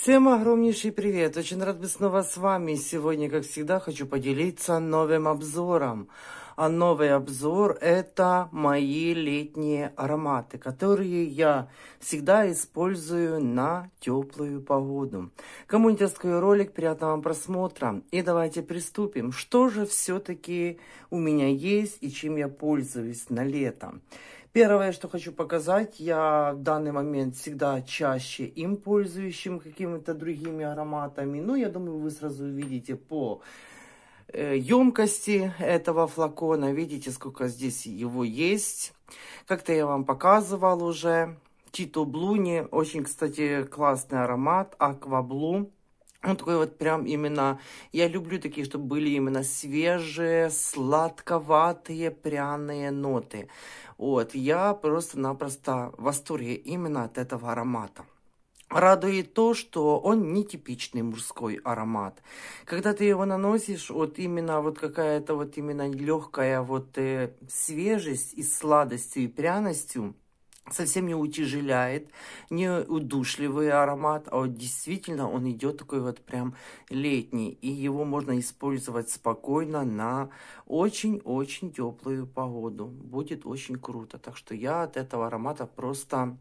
Всем огромнейший привет! Очень рад быть снова с вами. Сегодня, как всегда, хочу поделиться новым обзором. А новый обзор – это мои летние ароматы, которые я всегда использую на теплую погоду. Кому интересует ролик, приятного вам просмотра. И давайте приступим. Что же все-таки у меня есть и чем я пользуюсь на лето? Первое, что хочу показать, я в данный момент всегда чаще им пользуюсь, какими-то другими ароматами. Ну, я думаю, вы сразу увидите по э, емкости этого флакона. Видите, сколько здесь его есть. Как-то я вам показывал уже. Тито Блуни. Очень, кстати, классный аромат. Акваблу. Он такой вот прям именно... Я люблю такие, чтобы были именно свежие, сладковатые, пряные ноты. Вот, я просто-напросто в восторге именно от этого аромата. Радует то, что он нетипичный мужской аромат. Когда ты его наносишь, вот именно вот какая-то вот именно легкая вот э, свежесть и сладостью и пряностью – совсем не утяжеляет, не удушливый аромат, а вот действительно он идет такой вот прям летний, и его можно использовать спокойно на очень-очень теплую погоду. Будет очень круто, так что я от этого аромата просто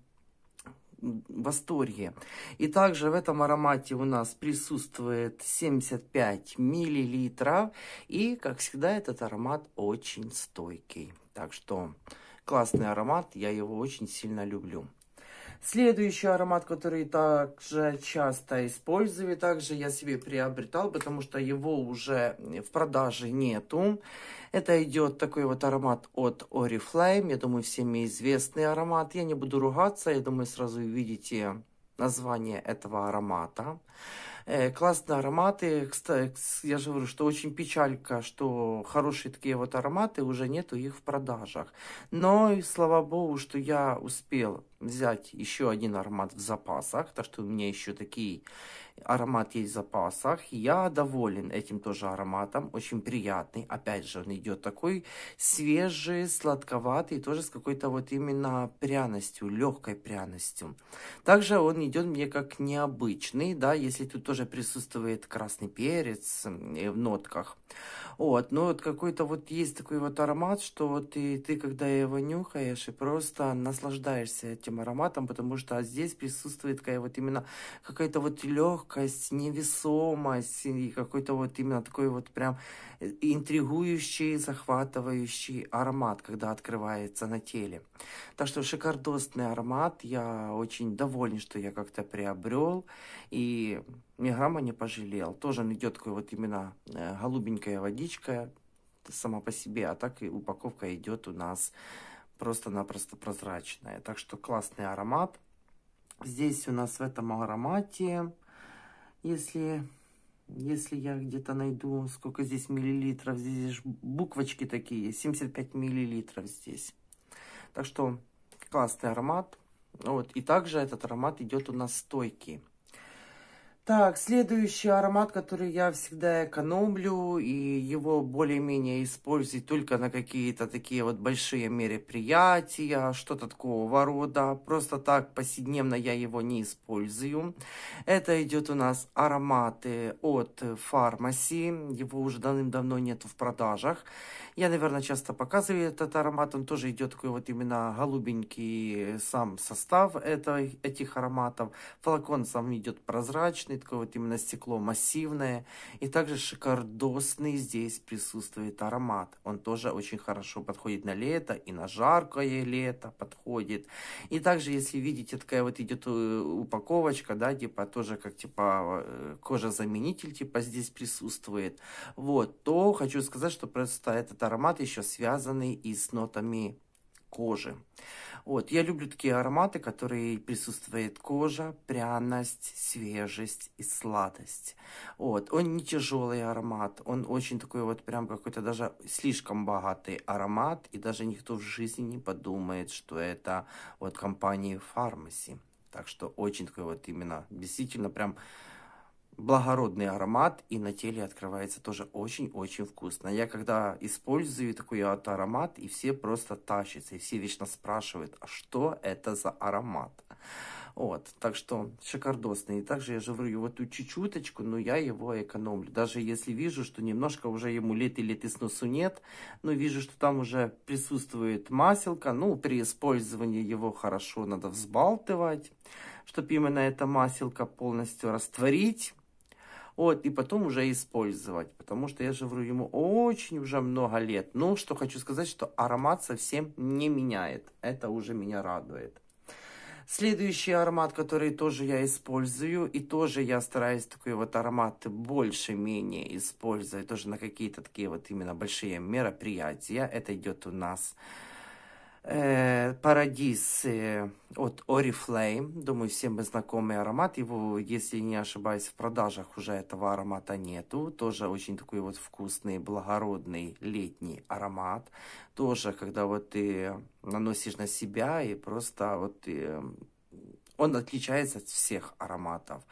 в восторге. И также в этом аромате у нас присутствует 75 миллилитров, и, как всегда, этот аромат очень стойкий. Так что Классный аромат, я его очень сильно люблю. Следующий аромат, который также часто использую, также я себе приобретал, потому что его уже в продаже нету. Это идет такой вот аромат от Oriflame, я думаю, всеми известный аромат. Я не буду ругаться, я думаю, сразу увидите название этого аромата. Э, классные ароматы. Кстати, я же говорю, что очень печалька, что хорошие такие вот ароматы, уже нету их в продажах. Но, и слава богу, что я успел взять еще один аромат в запасах, так что у меня еще такие аромат есть в запасах. Я доволен этим тоже ароматом, очень приятный. Опять же, он идет такой свежий, сладковатый, тоже с какой-то вот именно пряностью, легкой пряностью. Также он идет мне как необычный, да, если тут тоже присутствует красный перец э, в нотках. Вот, ну вот какой-то вот есть такой вот аромат, что вот и ты, когда его нюхаешь, и просто наслаждаешься этим ароматом, потому что а здесь присутствует такая вот именно какая-то вот легкость, невесомость, и какой-то вот именно такой вот прям э, интригующий, захватывающий аромат, когда открывается на теле. Так что шикардостный аромат, я очень доволен, что я как-то приобрел, и ни грамма не пожалел. Тоже он идет такой вот именно э, голубенькая водичка сама по себе, а так и упаковка идет у нас просто-напросто прозрачная. Так что классный аромат. Здесь у нас в этом аромате, если, если я где-то найду, сколько здесь миллилитров, здесь же буквочки такие, 75 миллилитров здесь. Так что классный аромат. Вот. И также этот аромат идет у нас стойкий. Так, следующий аромат, который я всегда экономлю, и его более-менее использую только на какие-то такие вот большие мероприятия, что-то такого рода. Просто так повседневно я его не использую. Это идет у нас ароматы от Фармаси, его уже давным-давно нету в продажах. Я, наверное, часто показываю этот аромат. Он тоже идет такой вот именно голубенький сам состав этого, этих ароматов. Флакон сам идет прозрачный, такое вот именно стекло массивное. И также шикардосный здесь присутствует аромат. Он тоже очень хорошо подходит на лето и на жаркое лето подходит. И также, если видите, такая вот идет э, упаковочка, да, типа тоже как типа э, кожа заменитель, типа здесь присутствует. Вот, то хочу сказать, что просто этот аромат еще связанный и с нотами кожи. Вот, я люблю такие ароматы, которые присутствует кожа, пряность, свежесть и сладость. Вот, он не тяжелый аромат, он очень такой вот прям какой-то даже слишком богатый аромат, и даже никто в жизни не подумает, что это вот компании фармаси. Так что очень такой вот именно, действительно прям благородный аромат, и на теле открывается тоже очень-очень вкусно. Я когда использую такой вот аромат, и все просто тащатся, и все вечно спрашивают, а что это за аромат? Вот, так что шикардосный. И также я же врю вот эту чуть-чуточку, но я его экономлю. Даже если вижу, что немножко уже ему лет или ты сносу нет, но вижу, что там уже присутствует маселка. Ну, при использовании его хорошо надо взбалтывать, чтобы именно эта маселка полностью растворить вот, и потом уже использовать. Потому что я же говорю, ему очень уже много лет. Ну, что хочу сказать, что аромат совсем не меняет. Это уже меня радует. Следующий аромат, который тоже я использую, и тоже я стараюсь такой вот аромат больше-менее использовать, тоже на какие-то такие вот именно большие мероприятия. Это идет у нас Э, Парадис э, от Oriflame. Думаю, всем бы знакомый аромат. Его, если не ошибаюсь, в продажах уже этого аромата нету. Тоже очень такой вот вкусный, благородный летний аромат. Тоже, когда вот ты наносишь на себя и просто вот... Ты... Э, он отличается от всех ароматов.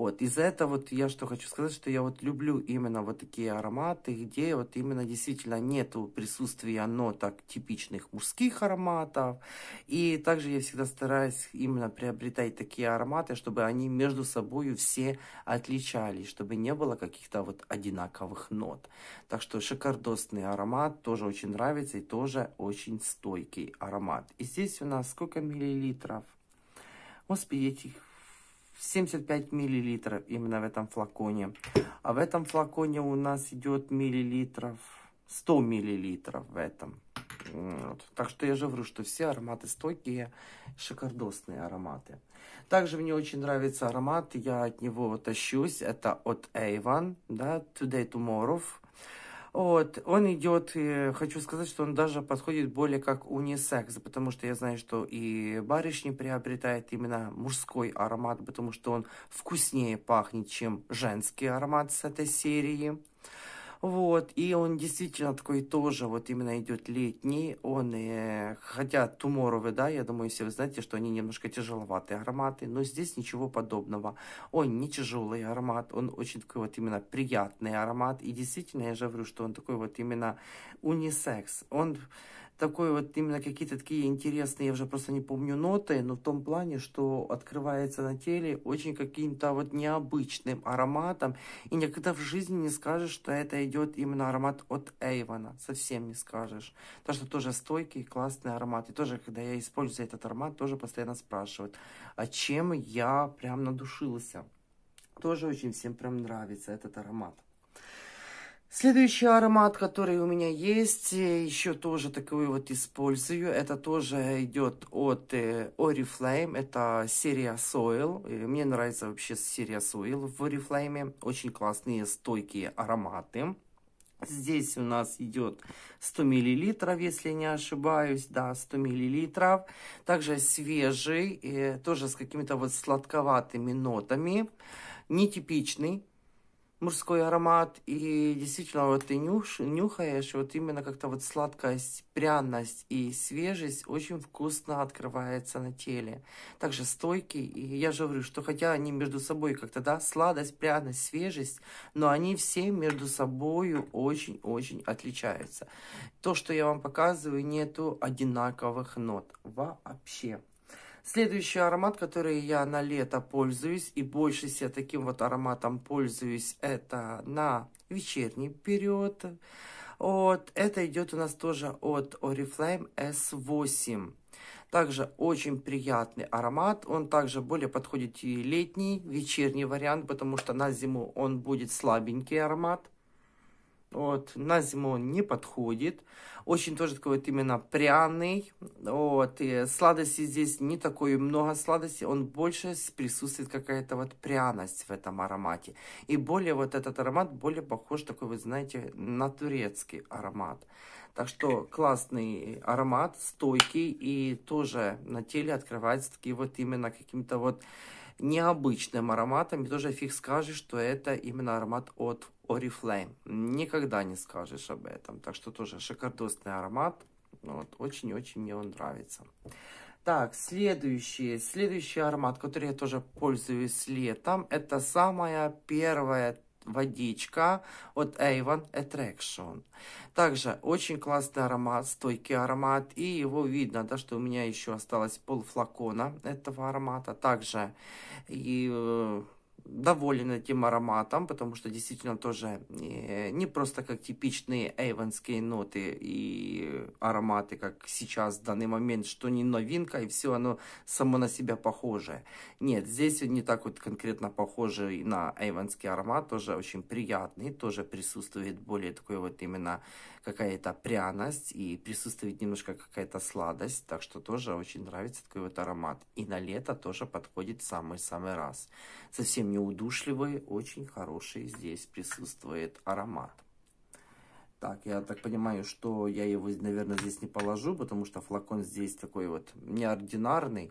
Вот, из-за этого вот я что хочу сказать, что я вот люблю именно вот такие ароматы, где вот именно действительно нету присутствия ноток типичных мужских ароматов. И также я всегда стараюсь именно приобретать такие ароматы, чтобы они между собой все отличались, чтобы не было каких-то вот одинаковых нот. Так что шикардосный аромат тоже очень нравится и тоже очень стойкий аромат. И здесь у нас сколько миллилитров? Господи, я этих 75 миллилитров именно в этом флаконе. А в этом флаконе у нас идет миллилитров, 100 миллилитров в этом. Вот. Так что я же говорю, что все ароматы стойкие, шикардосные ароматы. Также мне очень нравится аромат, я от него тащусь, это от Avon, да, Today Tomorrow. Вот, он идет, и хочу сказать, что он даже подходит более как унисекс, потому что я знаю, что и барышни приобретает именно мужской аромат, потому что он вкуснее пахнет, чем женский аромат с этой серии. Вот, и он действительно такой тоже, вот именно идет летний, он, э, хотя Туморовы, да, я думаю, если вы знаете, что они немножко тяжеловатые ароматы, но здесь ничего подобного. Он не тяжелый аромат, он очень такой вот именно приятный аромат, и действительно, я же говорю, что он такой вот именно унисекс, он такой вот именно какие-то такие интересные, я уже просто не помню ноты, но в том плане, что открывается на теле очень каким-то вот необычным ароматом. И никогда в жизни не скажешь, что это идет именно аромат от Эйвона. Совсем не скажешь. Потому что тоже стойкий, классный аромат. И тоже, когда я использую этот аромат, тоже постоянно спрашивают, а чем я прям надушился. Тоже очень всем прям нравится этот аромат. Следующий аромат, который у меня есть, э, еще тоже такой вот использую. Это тоже идет от э, Oriflame. Это серия Soil. Мне нравится вообще серия Soil в Oriflame. Очень классные стойкие ароматы. Здесь у нас идет 100 мл, если не ошибаюсь, да, 100 мл. Также свежий, э, тоже с какими-то вот сладковатыми нотами. Нетипичный мужской аромат, и действительно, вот ты нюш, нюхаешь, вот именно как-то вот сладкость, пряность и свежесть очень вкусно открывается на теле. Также стойкий, и я же говорю, что хотя они между собой как-то, да, сладость, пряность, свежесть, но они все между собой очень-очень отличаются. То, что я вам показываю, нету одинаковых нот вообще. Следующий аромат, который я на лето пользуюсь, и больше себя таким вот ароматом пользуюсь, это на вечерний период. Вот, это идет у нас тоже от Oriflame S8. Также очень приятный аромат. Он также более подходит и летний, вечерний вариант, потому что на зиму он будет слабенький аромат вот, на зиму он не подходит. Очень тоже такой вот именно пряный, вот, и сладости здесь не такой много сладости, он больше присутствует какая-то вот пряность в этом аромате. И более вот этот аромат более похож такой, вы знаете, на турецкий аромат. Так что классный аромат, стойкий и тоже на теле открывается такие вот именно каким-то вот необычным ароматом. И тоже фиг скажешь, что это именно аромат от Oriflame. Никогда не скажешь об этом. Так что тоже шикардосный аромат. Ну вот, очень-очень мне он нравится. Так, следующий, следующий аромат, который я тоже пользуюсь летом, это самая первая водичка от Avon Attraction. Также очень классный аромат, стойкий аромат. И его видно, да, что у меня еще осталось пол флакона этого аромата. Также и э, доволен этим ароматом, потому что действительно тоже э, не просто как типичные эйвенские ноты и ароматы, как сейчас в данный момент, что не новинка и все оно само на себя похоже. Нет, здесь не так вот конкретно похоже и на эйвенский аромат, тоже очень приятный, тоже присутствует более такой вот именно какая-то пряность и присутствует немножко какая-то сладость, так что тоже очень нравится такой вот аромат. И на лето тоже подходит самый-самый раз. Совсем неудушливый, очень хороший здесь присутствует аромат. Так, я так понимаю, что я его, наверное, здесь не положу, потому что флакон здесь такой вот неординарный.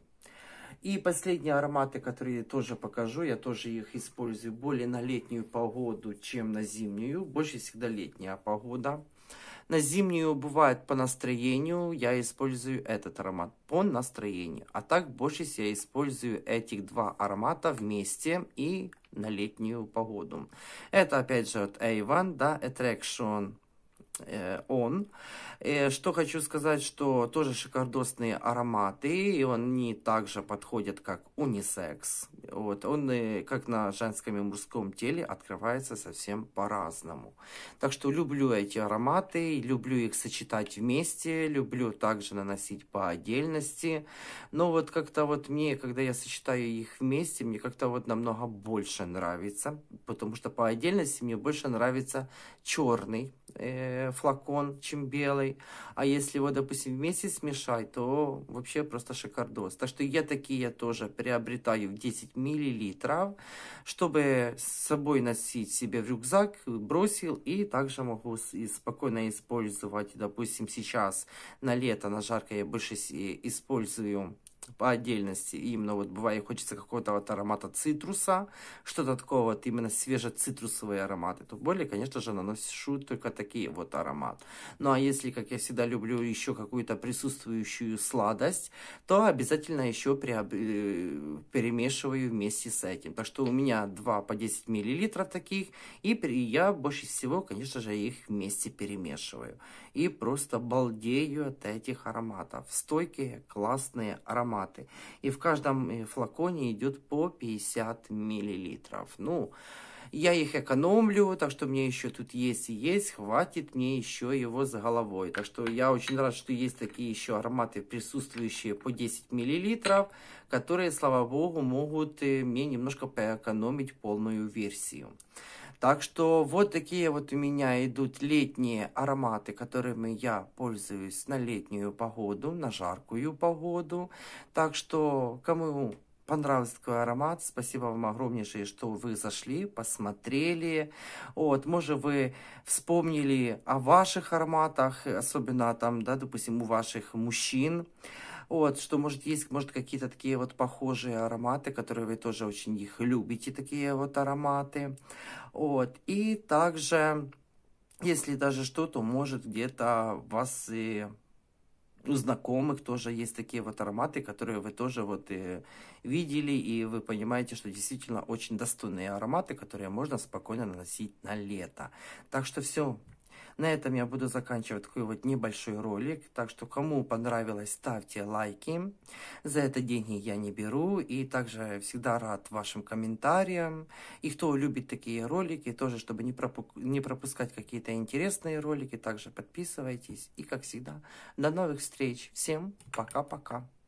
И последние ароматы, которые я тоже покажу, я тоже их использую более на летнюю погоду, чем на зимнюю. Больше всегда летняя погода. На зимнюю бывает по настроению, я использую этот аромат по настроению. А так больше я использую этих два аромата вместе и на летнюю погоду. Это опять же от a да, Attraction Э, он. Э, что хочу сказать, что тоже шикардосные ароматы, и они также подходят как унисекс. Вот, он э, как на женском и мужском теле открывается совсем по-разному. Так что люблю эти ароматы, люблю их сочетать вместе, люблю также наносить по отдельности. Но вот как-то вот мне, когда я сочетаю их вместе, мне как-то вот намного больше нравится, потому что по отдельности мне больше нравится черный Э, флакон, чем белый. А если его, допустим, вместе смешать, то вообще просто шикардос. Так что я такие тоже приобретаю 10 миллилитров, чтобы с собой носить себе в рюкзак, бросил. И также могу спокойно использовать, допустим, сейчас на лето, на жаркое я больше использую по отдельности. И именно вот бывает хочется какого-то вот аромата цитруса, что-то такого вот именно свежецитрусовые ароматы. То более, конечно же, наношу только такие вот аромат. Ну а если, как я всегда люблю, еще какую-то присутствующую сладость, то обязательно еще приоб... Э, перемешиваю вместе с этим. Так что у меня 2 по 10 мл таких, и я больше всего, конечно же, их вместе перемешиваю. И просто балдею от этих ароматов. Стойкие, классные ароматы ароматы. И в каждом э, флаконе идет по 50 миллилитров. Ну, я их экономлю, так что мне еще тут есть и есть, хватит мне еще его с головой. Так что я очень рад, что есть такие еще ароматы, присутствующие по 10 миллилитров, которые, слава богу, могут э, мне немножко поэкономить полную версию. Так что вот такие вот у меня идут летние ароматы, которыми я пользуюсь на летнюю погоду, на жаркую погоду. Так что кому понравился такой аромат. Спасибо вам огромнейшее, что вы зашли, посмотрели. Вот, может, вы вспомнили о ваших ароматах, особенно там, да, допустим, у ваших мужчин. Вот, что может есть, может какие-то такие вот похожие ароматы, которые вы тоже очень их любите, такие вот ароматы. Вот, и также, если даже что-то, может где-то вас и у знакомых тоже есть такие вот ароматы, которые вы тоже вот и видели, и вы понимаете, что действительно очень достойные ароматы, которые можно спокойно наносить на лето. Так что все, на этом я буду заканчивать такой вот небольшой ролик. Так что, кому понравилось, ставьте лайки. За это деньги я не беру. И также всегда рад вашим комментариям. И кто любит такие ролики, тоже, чтобы не, пропу не пропускать какие-то интересные ролики, также подписывайтесь. И, как всегда, до новых встреч. Всем пока-пока.